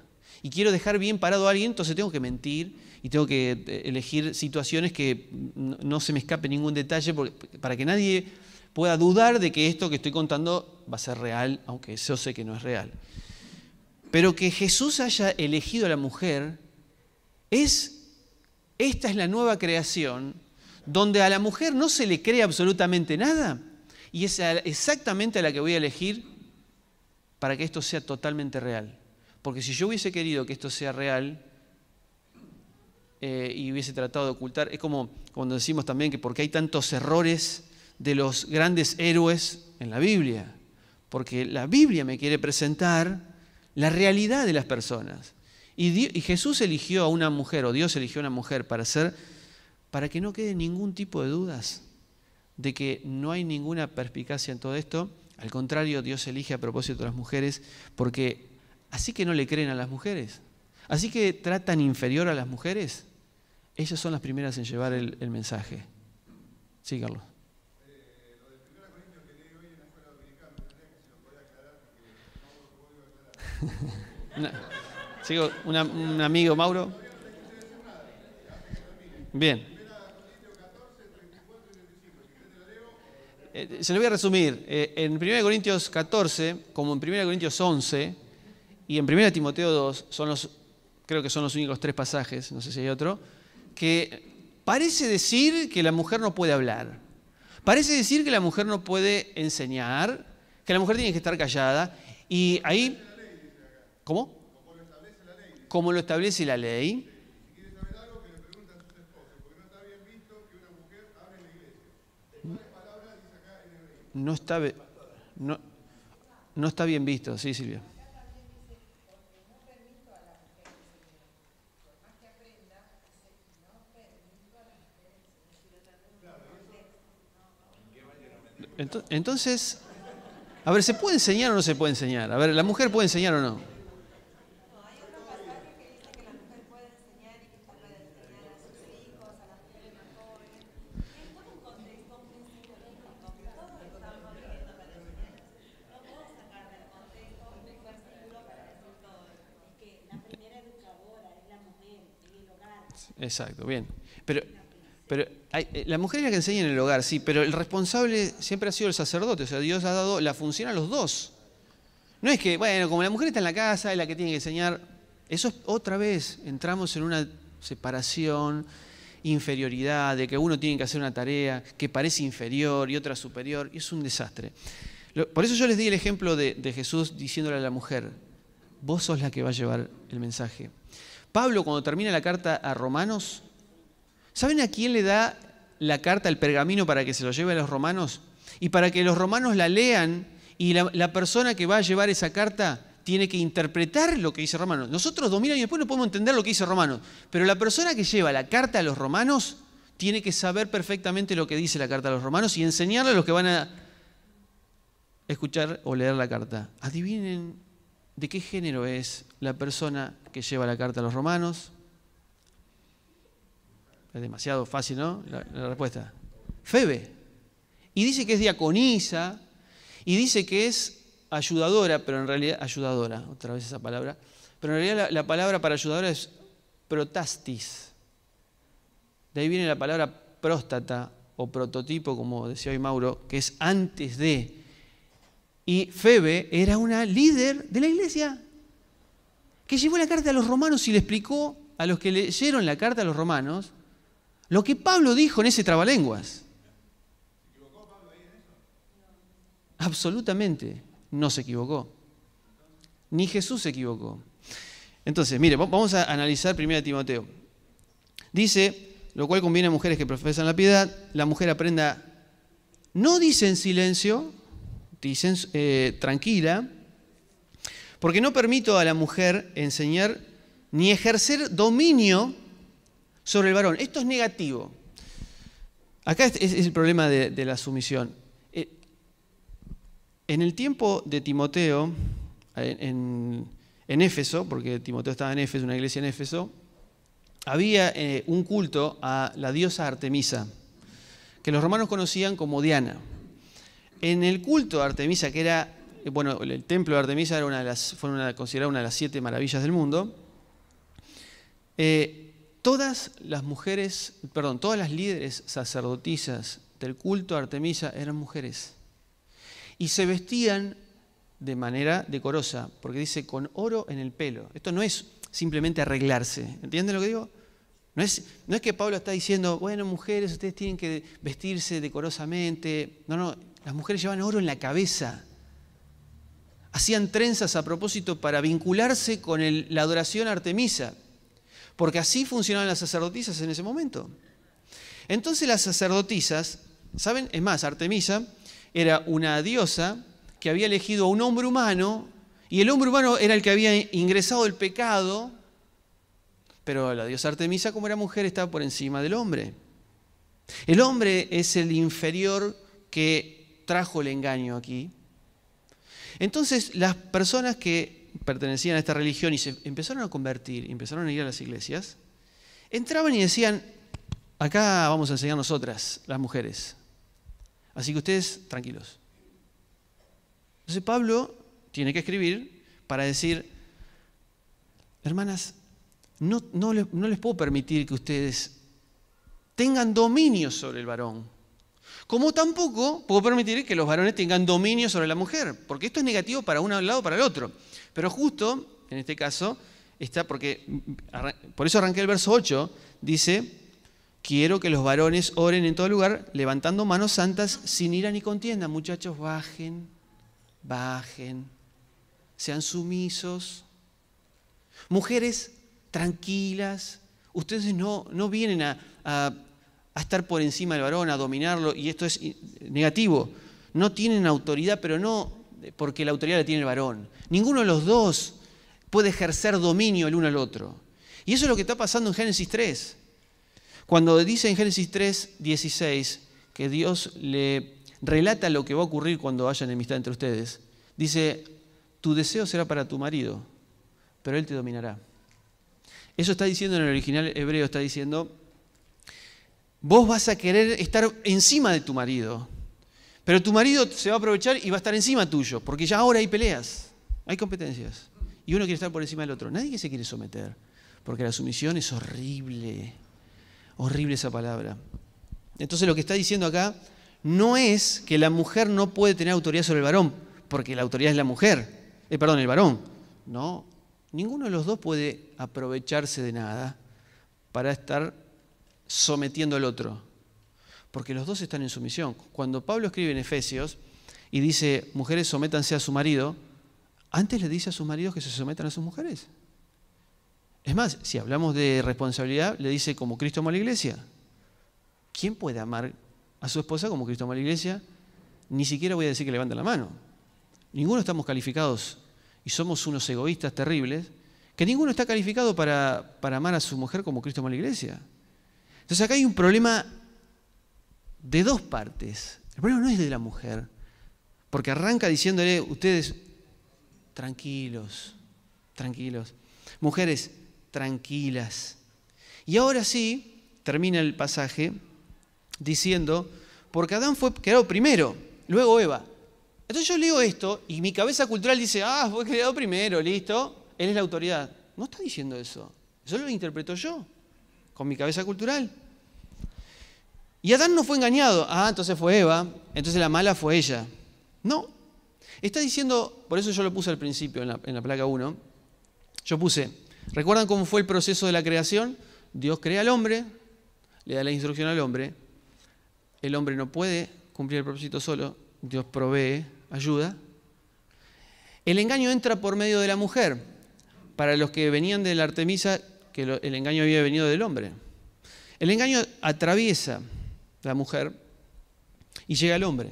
y quiero dejar bien parado a alguien, entonces tengo que mentir y tengo que eh, elegir situaciones que no se me escape ningún detalle para que nadie pueda dudar de que esto que estoy contando va a ser real, aunque yo sé que no es real. Pero que Jesús haya elegido a la mujer es, esta es la nueva creación donde a la mujer no se le cree absolutamente nada. Y es exactamente a la que voy a elegir para que esto sea totalmente real. Porque si yo hubiese querido que esto sea real eh, y hubiese tratado de ocultar, es como cuando decimos también que porque hay tantos errores de los grandes héroes en la Biblia. Porque la Biblia me quiere presentar la realidad de las personas. Y, y Jesús eligió a una mujer, o Dios eligió a una mujer para ser para que no quede ningún tipo de dudas de que no hay ninguna perspicacia en todo esto. Al contrario, Dios elige a propósito a las mujeres porque así que no le creen a las mujeres, así que tratan inferior a las mujeres, ellas son las primeras en llevar el, mensaje. Sí, Carlos. Eh, sigo, un amigo, Mauro. Bien. Eh, se lo voy a resumir. Eh, en 1 Corintios 14, como en 1 Corintios 11 y en 1 Timoteo 2, son los, creo que son los únicos tres pasajes, no sé si hay otro, que parece decir que la mujer no puede hablar. Parece decir que la mujer no puede enseñar, que la mujer tiene que estar callada. Y ahí... ¿Cómo? Como lo establece la ley. no está, no, no está bien visto, sí, Silvia. Entonces, a ver, ¿se puede enseñar o no se puede enseñar? A ver, ¿la mujer puede enseñar o no? Exacto, bien. Pero, pero eh, la mujer es la que enseña en el hogar, sí, pero el responsable siempre ha sido el sacerdote, o sea, Dios ha dado la función a los dos. No es que, bueno, como la mujer está en la casa, es la que tiene que enseñar. Eso es otra vez, entramos en una separación, inferioridad, de que uno tiene que hacer una tarea que parece inferior y otra superior, y es un desastre. Por eso yo les di el ejemplo de, de Jesús diciéndole a la mujer, vos sos la que va a llevar el mensaje. Pablo cuando termina la carta a Romanos, ¿saben a quién le da la carta, el pergamino para que se lo lleve a los romanos? Y para que los romanos la lean y la, persona que va a llevar esa carta tiene que interpretar lo que dice Romanos. Nosotros dos y después no podemos entender lo que dice Romanos, pero la persona que lleva la carta a los romanos tiene que saber perfectamente lo que dice la carta a los romanos y enseñarle a los que van a escuchar o leer la carta. Adivinen de qué género es la persona que lleva la carta a los romanos. Es demasiado fácil, ¿no? La, respuesta. Febe. Y dice que es diaconisa, y dice que es ayudadora, pero en realidad, ayudadora, otra vez esa palabra, pero en realidad la, la palabra para ayudadora es protastis. De ahí viene la palabra próstata o prototipo, como decía hoy Mauro, que es antes de. Y Febe era una líder de la iglesia que llevó la carta a los romanos y le explicó a los que leyeron la carta a los romanos lo que Pablo dijo en ese trabalenguas. ¿Se equivocó Pablo ahí eso? Absolutamente, no se equivocó. Ni Jesús se equivocó. Entonces, mire, vamos a analizar primero a Timoteo. Dice, lo cual conviene a mujeres que profesan la piedad, la mujer aprenda, no dice en silencio, Dicen, eh, tranquila, porque no permito a la mujer enseñar ni ejercer dominio sobre el varón. Esto es negativo. Acá es, el problema de, la sumisión. Eh, en el tiempo de Timoteo, en, Éfeso, porque Timoteo estaba en Éfeso, una iglesia en Éfeso, había eh, un culto a la diosa Artemisa, que los romanos conocían como Diana en el culto de Artemisa, que era, eh, bueno, el templo de Artemisa era una de las, fue una, considerada una de las siete maravillas del mundo, eh, todas las mujeres, perdón, todas las líderes sacerdotisas del culto de Artemisa eran mujeres. Y se vestían de manera decorosa, porque dice con oro en el pelo. Esto no es simplemente arreglarse, ¿entienden lo que digo? No es, no es que Pablo está diciendo, bueno, mujeres, ustedes tienen que vestirse decorosamente. No, no, las mujeres llevaban oro en la cabeza. Hacían trenzas a propósito para vincularse con la adoración a Artemisa, porque así funcionaban las sacerdotisas en ese momento. Entonces las sacerdotisas, ¿saben? Es más, Artemisa era una diosa que había elegido a un hombre humano, y el hombre humano era el que había ingresado el pecado, pero la diosa Artemisa, como era mujer, estaba por encima del hombre. El hombre es el inferior que trajo el engaño aquí. Entonces las personas que pertenecían a esta religión y se empezaron a convertir, empezaron a ir a las iglesias, entraban y decían, acá vamos a enseñar nosotras, las mujeres. Así que ustedes tranquilos. Entonces Pablo tiene que escribir para decir, hermanas, no, no les puedo permitir que ustedes tengan dominio sobre el varón como tampoco puedo permitir que los varones tengan dominio sobre la mujer, porque esto es negativo para un lado o para el otro. Pero justo, en este caso, está porque, por eso arranqué el verso 8, dice, quiero que los varones oren en todo lugar, levantando manos santas sin ira ni contienda. Muchachos, bajen, bajen, sean sumisos. Mujeres tranquilas, ustedes no, no vienen a a estar por encima del varón, a dominarlo, y esto es negativo. No tienen autoridad, pero no porque la autoridad la tiene el varón. Ninguno de los dos puede ejercer dominio el uno al otro. Y eso es lo que está pasando en Génesis 3. Cuando dice en Génesis 3, 16, que Dios le relata lo que va a ocurrir cuando haya enemistad entre ustedes, dice, tu deseo será para tu marido, pero él te dominará. Eso está diciendo en el original hebreo, está diciendo, vos vas a querer estar encima de tu marido. Pero tu marido se va a aprovechar y va a estar encima tuyo, porque ya ahora hay peleas, hay competencias. Y uno quiere estar por encima del otro. Nadie se quiere someter, porque la sumisión es horrible. Horrible esa palabra. Entonces lo que está diciendo acá no es que la mujer no puede tener autoridad sobre el varón, porque la autoridad es la mujer, eh, perdón, el varón. No, ninguno de los dos puede aprovecharse de nada para estar sometiendo al otro. Porque los dos están en sumisión. Cuando Pablo escribe en Efesios y dice, mujeres, sométanse a su marido, antes le dice a sus maridos que se sometan a sus mujeres. Es más, si hablamos de responsabilidad, le dice como Cristo amó a la iglesia. ¿Quién puede amar a su esposa como Cristo amó a la iglesia? Ni siquiera voy a decir que levante la mano. Ninguno estamos calificados y somos unos egoístas terribles, que ninguno está calificado para, para amar a su mujer como Cristo amó a la iglesia. Entonces acá hay un problema de dos partes. El problema no es de la mujer, porque arranca diciéndole, ustedes, tranquilos, tranquilos. Mujeres, tranquilas. Y ahora sí, termina el pasaje diciendo, porque Adán fue creado primero, luego Eva. Entonces yo leo esto y mi cabeza cultural dice, ah, fue creado primero, listo, él es la autoridad. No está diciendo eso, eso lo interpreto yo con mi cabeza cultural. Y Adán no fue engañado. Ah, entonces fue Eva, entonces la mala fue ella. No. Está diciendo, por eso yo lo puse al principio en la, placa 1. Yo puse, ¿recuerdan cómo fue el proceso de la creación? Dios crea al hombre, le da la instrucción al hombre. El hombre no puede cumplir el propósito solo. Dios provee ayuda. El engaño entra por medio de la mujer. Para los que venían de la Artemisa, que el engaño había venido del hombre. El engaño atraviesa la mujer y llega al hombre.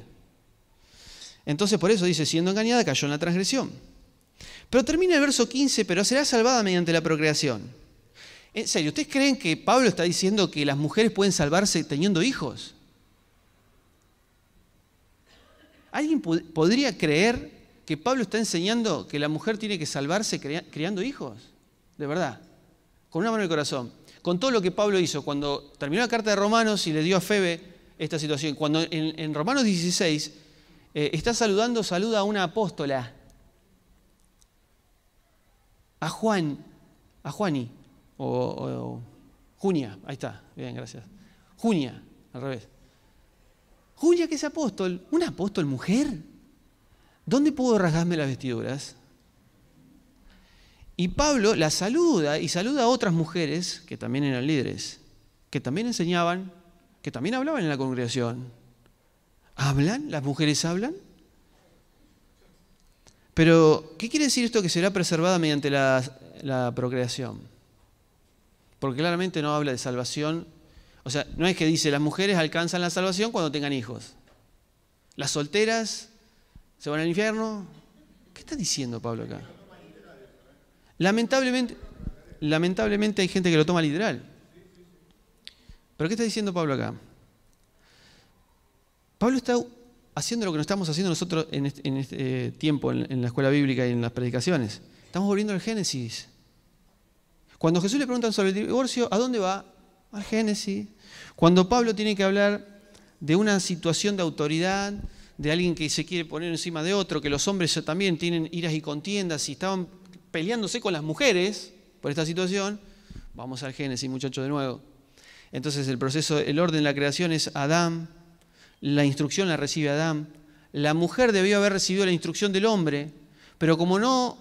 Entonces por eso dice, siendo engañada cayó en la transgresión. Pero termina el verso 15, pero será salvada mediante la procreación. En serio, ¿ustedes creen que Pablo está diciendo que las mujeres pueden salvarse teniendo hijos? ¿Alguien podría creer que Pablo está enseñando que la mujer tiene que salvarse criando hijos? De verdad con una mano en el corazón, con todo lo que Pablo hizo cuando terminó la carta de Romanos y le dio a Febe esta situación. Cuando en, Romanos 16 eh, está saludando, saluda a una apóstola, a Juan, a Juani, o, Junia, ahí está, bien, gracias. Junia, al revés. Junia que es apóstol, una apóstol mujer. ¿Dónde puedo rasgarme las vestiduras? Y Pablo la saluda y saluda a otras mujeres que también eran líderes, que también enseñaban, que también hablaban en la congregación. ¿Hablan? ¿Las mujeres hablan? Pero, ¿qué quiere decir esto que será preservada mediante la, procreación? Porque claramente no habla de salvación. O sea, no es que dice las mujeres alcanzan la salvación cuando tengan hijos. Las solteras se van al infierno. ¿Qué está diciendo Pablo acá? Lamentablemente, lamentablemente hay gente que lo toma literal. ¿Pero qué está diciendo Pablo acá? Pablo está haciendo lo que no estamos haciendo nosotros en este, este eh, tiempo en, la escuela bíblica y en las predicaciones. Estamos volviendo al Génesis. Cuando Jesús le preguntan sobre el divorcio, ¿a dónde va? Al Génesis. Cuando Pablo tiene que hablar de una situación de autoridad, de alguien que se quiere poner encima de otro, que los hombres también tienen iras y contiendas y estaban peleándose con las mujeres por esta situación. Vamos al Génesis, muchachos, de nuevo. Entonces el proceso, el orden de la creación es Adán, la instrucción la recibe Adán, la mujer debió haber recibido la instrucción del hombre, pero como no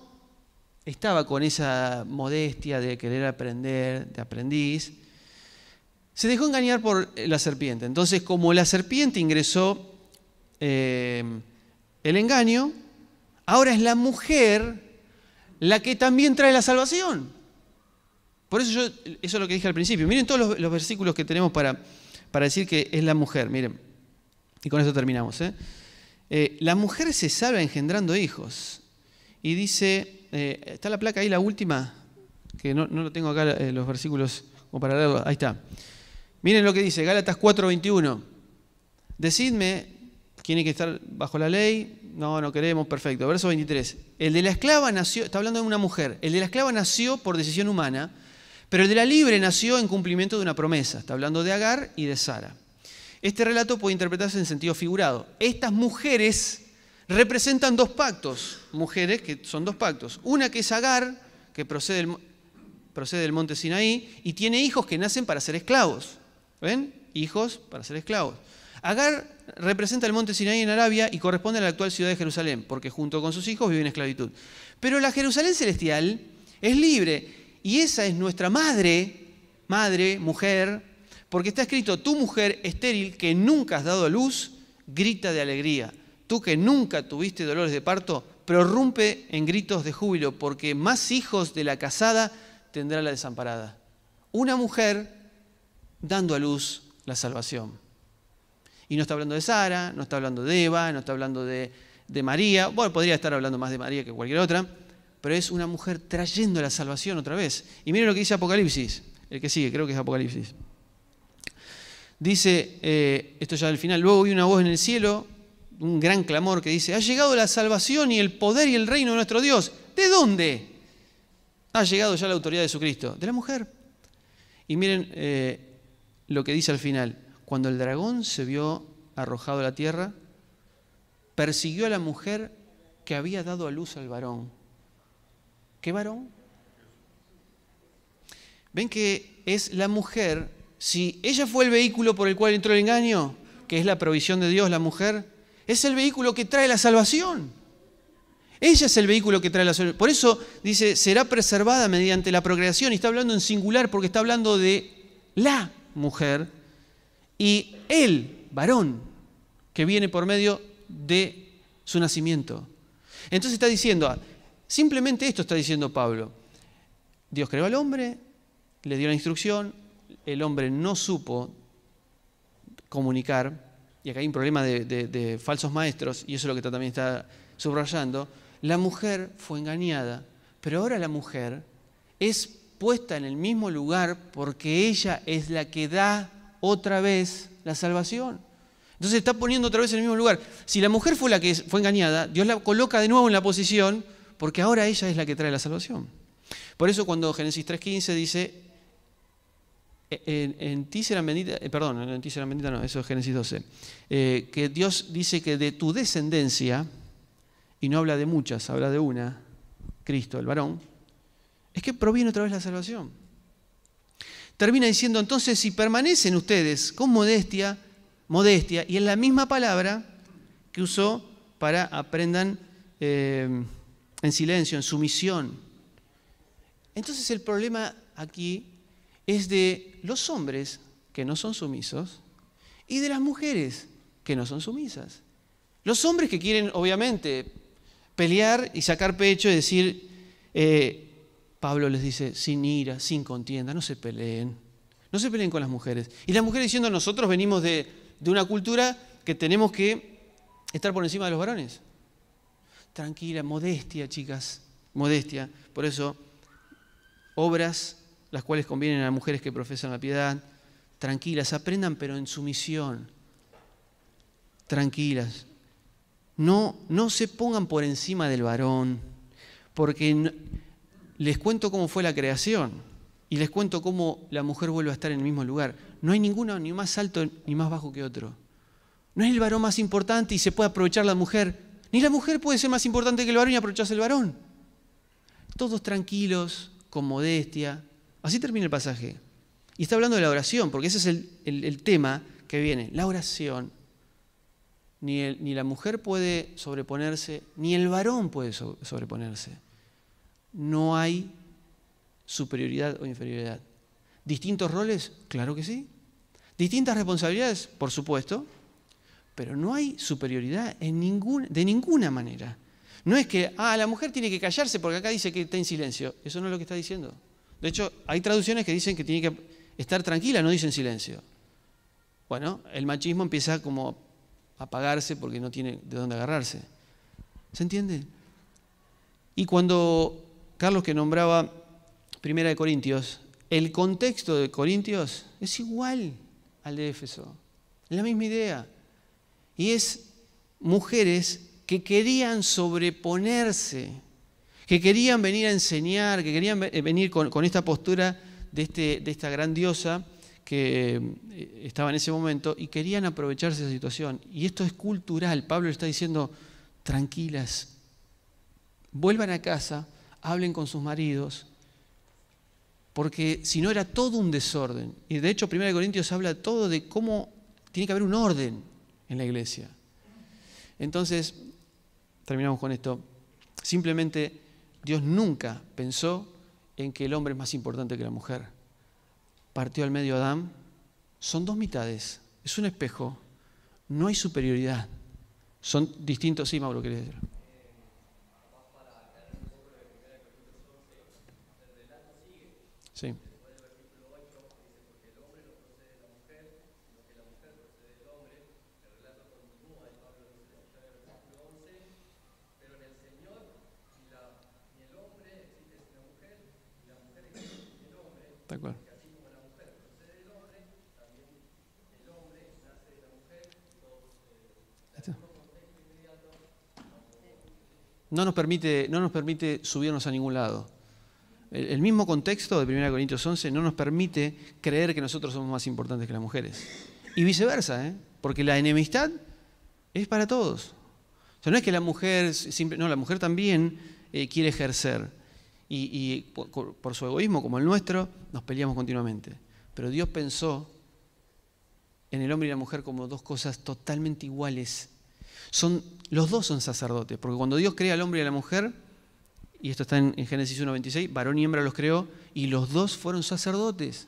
estaba con esa modestia de querer aprender, de aprendiz, se dejó engañar por la serpiente. Entonces, como la serpiente ingresó eh, el engaño, ahora es la mujer la que también trae la salvación. Por eso yo, eso es lo que dije al principio. Miren todos los, versículos que tenemos para, para, decir que es la mujer. Miren, y con eso terminamos. ¿eh? Eh, la mujer se salva engendrando hijos. Y dice, eh, está la placa ahí, la última, que no, lo tengo acá los versículos como para leerlo. Ahí está. Miren lo que dice, Gálatas 4:21. Decidme tiene que estar bajo la ley, no, no queremos, perfecto. Verso 23. El de la esclava nació, está hablando de una mujer, el de la esclava nació por decisión humana, pero el de la libre nació en cumplimiento de una promesa. Está hablando de Agar y de Sara. Este relato puede interpretarse en sentido figurado. Estas mujeres representan dos pactos, mujeres que son dos pactos. Una que es Agar, que procede del, procede del monte Sinaí, y tiene hijos que nacen para ser esclavos. ¿Ven? Hijos para ser esclavos. Agar representa el monte Sinaí en Arabia y corresponde a la actual ciudad de Jerusalén, porque junto con sus hijos vive en esclavitud. Pero la Jerusalén celestial es libre y esa es nuestra madre, madre, mujer, porque está escrito, tu mujer estéril que nunca has dado a luz, grita de alegría. Tú que nunca tuviste dolores de parto, prorrumpe en gritos de júbilo, porque más hijos de la casada tendrá la desamparada. Una mujer dando a luz la salvación. Y no está hablando de Sara, no está hablando de Eva, no está hablando de, María. Bueno, podría estar hablando más de María que cualquier otra, pero es una mujer trayendo la salvación otra vez. Y miren lo que dice Apocalipsis, el que sigue, creo que es Apocalipsis. Dice, eh, esto ya al final, luego hay una voz en el cielo, un gran clamor que dice, ha llegado la salvación y el poder y el reino de nuestro Dios. ¿De dónde? Ha llegado ya la autoridad de su Cristo, de la mujer. Y miren eh, lo que dice al final, cuando el dragón se vio arrojado a la tierra, persiguió a la mujer que había dado a luz al varón. ¿Qué varón? Ven que es la mujer, si ella fue el vehículo por el cual entró el engaño, que es la provisión de Dios, la mujer, es el vehículo que trae la salvación. Ella es el vehículo que trae la salvación. Por eso dice, será preservada mediante la procreación. Y está hablando en singular porque está hablando de la mujer y el varón que viene por medio de su nacimiento. Entonces está diciendo, ah, simplemente esto está diciendo Pablo. Dios creó al hombre, le dio la instrucción, el hombre no supo comunicar, y acá hay un problema de, de falsos maestros, y eso es lo que también está subrayando, la mujer fue engañada, pero ahora la mujer es puesta en el mismo lugar porque ella es la que da otra vez la salvación. Entonces está poniendo otra vez en el mismo lugar. Si la mujer fue la que fue engañada, Dios la coloca de nuevo en la posición porque ahora ella es la que trae la salvación. Por eso cuando Génesis 3.15 dice, eh, en, ti serán benditas, eh, perdón, en ti serán no, eso es Génesis 12, eh, que Dios dice que de tu descendencia, y no habla de muchas, habla de una, Cristo, el varón, es que proviene otra vez la salvación termina diciendo entonces, si permanecen ustedes con modestia, modestia, y es la misma palabra que usó para aprendan eh, en silencio, en sumisión. Entonces el problema aquí es de los hombres que no son sumisos y de las mujeres que no son sumisas. Los hombres que quieren, obviamente, pelear y sacar pecho y decir, eh, Pablo les dice, sin ira, sin contienda, no se peleen, no se peleen con las mujeres. Y las mujeres diciendo, nosotros venimos de, una cultura que tenemos que estar por encima de los varones. Tranquila, modestia, chicas, modestia. Por eso, obras las cuales convienen a mujeres que profesan la piedad, tranquilas, aprendan pero en sumisión, tranquilas. No, no se pongan por encima del varón, porque les cuento cómo fue la creación y les cuento cómo la mujer vuelve a estar en el mismo lugar. No hay ninguno ni más alto ni más bajo que otro. No es el varón más importante y se puede aprovechar la mujer. Ni la mujer puede ser más importante que el varón y aprovecharse el varón. Todos tranquilos, con modestia. Así termina el pasaje. Y está hablando de la oración, porque ese es el, tema que viene. La oración. Ni, ni la mujer puede sobreponerse, ni el varón puede sobreponerse no hay superioridad o inferioridad. ¿Distintos roles? Claro que sí. ¿Distintas responsabilidades? Por supuesto. Pero no hay superioridad en de ninguna manera. No es que, ah, la mujer tiene que callarse porque acá dice que está en silencio. Eso no es lo que está diciendo. De hecho, hay traducciones que dicen que tiene que estar tranquila, no dicen silencio. Bueno, el machismo empieza como a apagarse porque no tiene de dónde agarrarse. ¿Se entiende? Y cuando Carlos que nombraba Primera de Corintios, el contexto de Corintios es igual al de Éfeso, es la misma idea. Y es mujeres que querían sobreponerse, que querían venir a enseñar, que querían venir con, esta postura de, este, de esta grandiosa que eh, estaba en ese momento y querían aprovecharse de esa situación. Y esto es cultural. Pablo le está diciendo, tranquilas, vuelvan a casa, hablen con sus maridos, porque si no era todo un desorden. Y de hecho 1 Corintios habla todo de cómo tiene que haber un orden en la iglesia. Entonces, terminamos con esto. Simplemente Dios nunca pensó en que el hombre es más importante que la mujer. Partió al medio Adán. Son dos mitades. Es un espejo. No hay superioridad. Son distintos. Sí, Mauro, quería decir. Después del versículo ocho dice porque el hombre no procede la mujer, sino que la mujer procede del hombre. El relato continúa, el Pablo lo dice el versículo 11, pero en el Señor y el hombre existe sin la mujer, y la mujer existe en el hombre, porque así como la mujer procede del hombre, también el hombre nace de la mujer, los eh mismo nos permite, no nos permite subirnos a ningún lado. El mismo contexto de 1 Corintios 11 no nos permite creer que nosotros somos más importantes que las mujeres. Y viceversa, ¿eh? porque la enemistad es para todos. O sea, no es que la mujer, no, la mujer también eh, quiere ejercer. Y, por, su egoísmo como el nuestro, nos peleamos continuamente. Pero Dios pensó en el hombre y la mujer como dos cosas totalmente iguales. Son, los dos son sacerdotes, porque cuando Dios crea al hombre y a la mujer, y esto está en Génesis 1.26, varón y hembra los creó, y los dos fueron sacerdotes.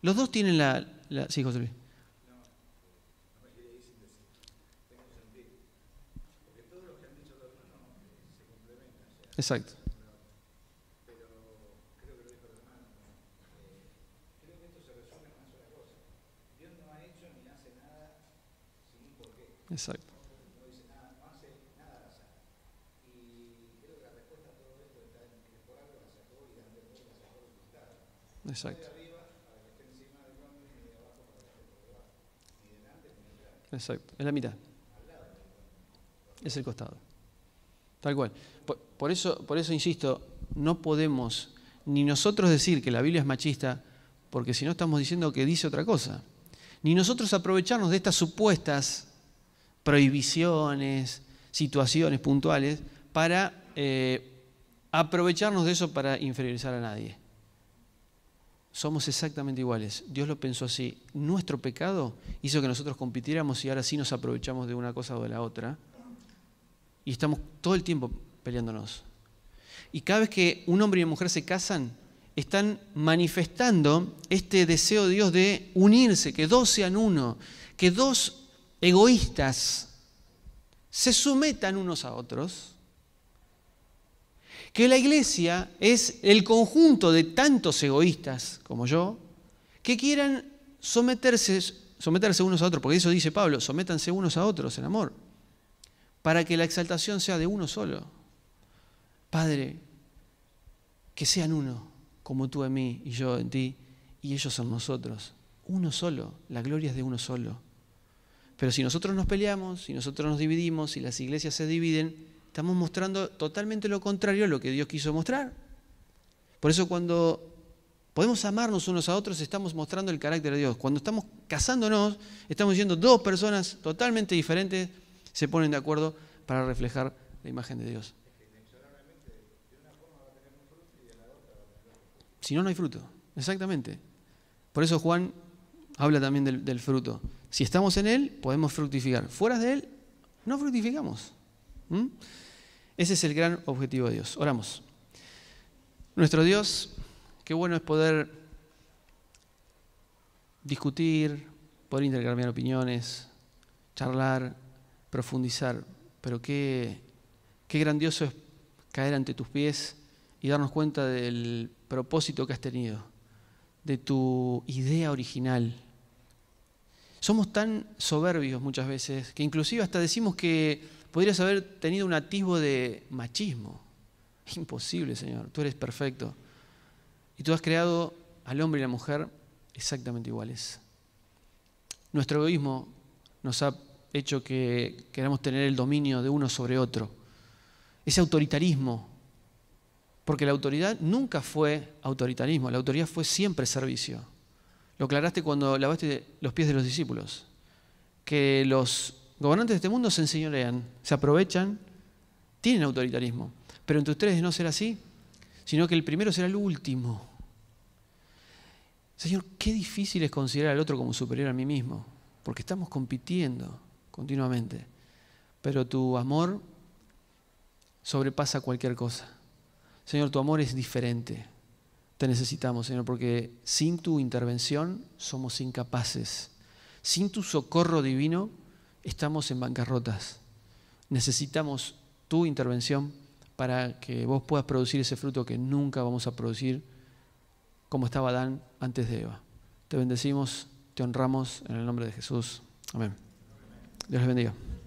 Los dos tienen la... sí, José Pi. No, me quedé ahí sin decir. Tengo sentido. Porque todo lo que han dicho los hermano se complementa. O sea, pero creo que lo dijo el hermano. Creo que esto se resume en una sola cosa. Dios no ha hecho ni hace nada sin por qué. Exacto. Exacto. Exacto, es la mitad. Es el costado. Tal cual. Por, eso, por eso insisto, no podemos ni nosotros decir que la Biblia es machista, porque si no estamos diciendo que dice otra cosa. Ni nosotros aprovecharnos de estas supuestas prohibiciones, situaciones puntuales, para eh, aprovecharnos de eso para inferiorizar a nadie somos exactamente iguales. Dios lo pensó así. Nuestro pecado hizo que nosotros compitiéramos y ahora sí nos aprovechamos de una cosa o de la otra. Y estamos todo el tiempo peleándonos. Y cada vez que un hombre y una mujer se casan, están manifestando este deseo de Dios de unirse, que dos sean uno, que dos egoístas se sometan unos a otros que la iglesia es el conjunto de tantos egoístas como yo que quieran someterse, unos a otros, porque eso dice Pablo, sométanse unos a otros en amor, para que la exaltación sea de uno solo. Padre, que sean uno, como tú en mí y yo en ti, y ellos son nosotros. Uno solo, la gloria es de uno solo. Pero si nosotros nos peleamos, si nosotros nos dividimos, si las iglesias se dividen, Estamos mostrando totalmente lo contrario a lo que Dios quiso mostrar. Por eso cuando podemos amarnos unos a otros, estamos mostrando el carácter de Dios. Cuando estamos casándonos, estamos diciendo dos personas totalmente diferentes se ponen de acuerdo para reflejar la imagen de Dios. Si no, no hay fruto. Exactamente. Por eso Juan habla también del, fruto. Si estamos en Él, podemos fructificar. Fuera de Él, no fructificamos. ¿Mm? Ese es el gran objetivo de Dios. Oramos. Nuestro Dios, qué bueno es poder discutir, poder intercambiar opiniones, charlar, profundizar, pero qué, qué grandioso es caer ante tus pies y darnos cuenta del propósito que has tenido, de tu idea original. Somos tan soberbios muchas veces que inclusive hasta decimos que podrías haber tenido un atisbo de machismo. Imposible, Señor, tú eres perfecto. Y tú has creado al hombre y la mujer exactamente iguales. Nuestro egoísmo nos ha hecho que queramos tener el dominio de uno sobre otro. Ese autoritarismo, porque la autoridad nunca fue autoritarismo, la autoridad fue siempre servicio. Lo aclaraste cuando lavaste los pies de los discípulos, que los gobernantes de este mundo se enseñorean, se aprovechan, tienen autoritarismo. Pero entre ustedes no será así, sino que el primero será el último. Señor, qué difícil es considerar al otro como superior a mí mismo, porque estamos compitiendo continuamente. Pero tu amor sobrepasa cualquier cosa. Señor, tu amor es diferente. Te necesitamos, Señor, porque sin tu intervención somos incapaces. Sin tu socorro divino estamos en bancarrotas. Necesitamos tu intervención para que vos puedas producir ese fruto que nunca vamos a producir como estaba Adán antes de Eva. Te bendecimos, te honramos en el nombre de Jesús. Amén. Dios les bendiga.